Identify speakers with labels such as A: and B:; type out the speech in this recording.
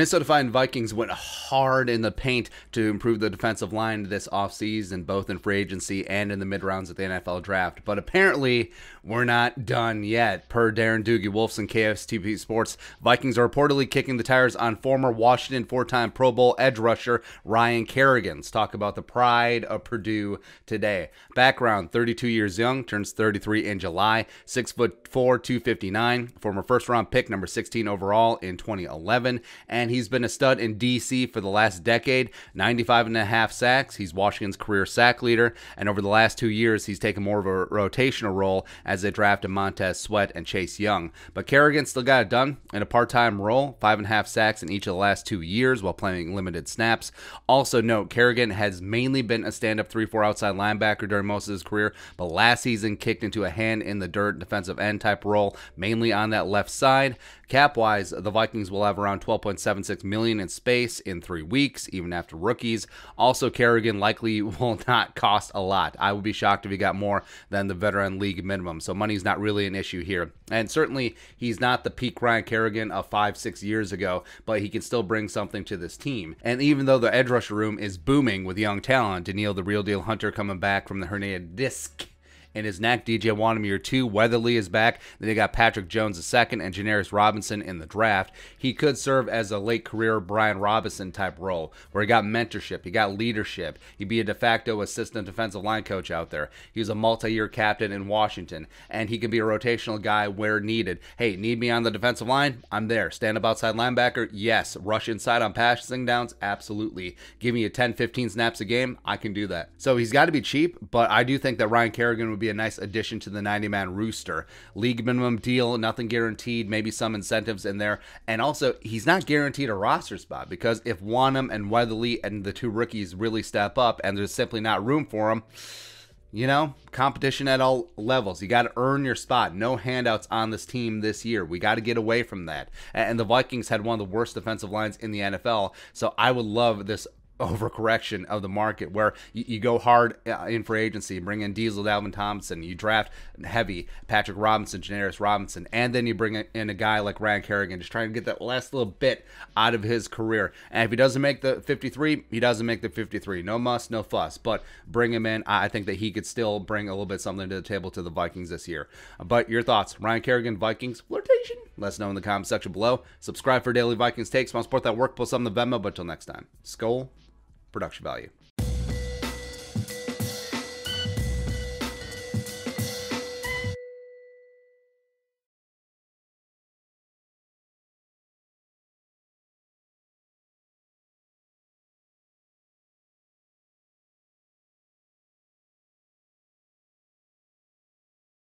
A: Minnesota Fighting Vikings went hard in the paint to improve the defensive line this offseason, both in free agency and in the mid rounds of the NFL draft. But apparently, we're not done yet. Per Darren Doogie Wolfson, KSTP Sports, Vikings are reportedly kicking the tires on former Washington four time Pro Bowl edge rusher Ryan Kerrigan. talk about the pride of Purdue today. Background 32 years young, turns 33 in July, 6'4, 259, former first round pick, number 16 overall in 2011. And he's been a stud in DC for the last decade 95 and a half sacks. He's Washington's career sack leader. And over the last two years, he's taken more of a rotational role as they drafted Montez Sweat and Chase Young. But Kerrigan still got it done in a part time role, five and a half sacks in each of the last two years while playing limited snaps. Also, note Kerrigan has mainly been a stand up 3 4 outside linebacker during most of his career, but last season kicked into a hand in the dirt defensive end type role, mainly on that left side. Cap wise, the Vikings will have around 12.7 1.76 million in space in three weeks, even after rookies. Also, Kerrigan likely will not cost a lot. I would be shocked if he got more than the veteran league minimum. So money's not really an issue here. And certainly he's not the peak Ryan Kerrigan of five, six years ago, but he can still bring something to this team. And even though the edge rusher room is booming with young talent, Daniil the real deal Hunter coming back from the herniated disc and his neck. DJ Wanamir, two. Weatherly is back. Then they got Patrick Jones, the second, and Janaris Robinson in the draft. He could serve as a late career Brian Robinson type role where he got mentorship, he got leadership, he'd be a de facto assistant defensive line coach out there. He was a multi year captain in Washington, and he could be a rotational guy where needed. Hey, need me on the defensive line? I'm there. Stand up outside linebacker? Yes. Rush inside on passing downs? Absolutely. Give me a 10, 15 snaps a game? I can do that. So he's got to be cheap, but I do think that Ryan Kerrigan would be a nice addition to the 90 man rooster. League minimum deal, nothing guaranteed, maybe some incentives in there. And also, he's not guaranteed a roster spot because if Wanham and Weatherly and the two rookies really step up and there's simply not room for him, you know, competition at all levels. You got to earn your spot. No handouts on this team this year. We got to get away from that. And the Vikings had one of the worst defensive lines in the NFL. So I would love this overcorrection of the market where you, you go hard uh, in free agency, bring in Diesel, Dalvin Thompson, you draft heavy Patrick Robinson, Janaris Robinson, and then you bring in a guy like Ryan Kerrigan, just trying to get that last little bit out of his career. And if he doesn't make the 53, he doesn't make the 53. No muss, no fuss, but bring him in. I think that he could still bring a little bit something to the table to the Vikings this year. But your thoughts, Ryan Kerrigan, Vikings, flirtation? Let us know in the comment section below. Subscribe for daily Vikings takes. I'll support that work, plus on the Venmo. But until next time, skull production value.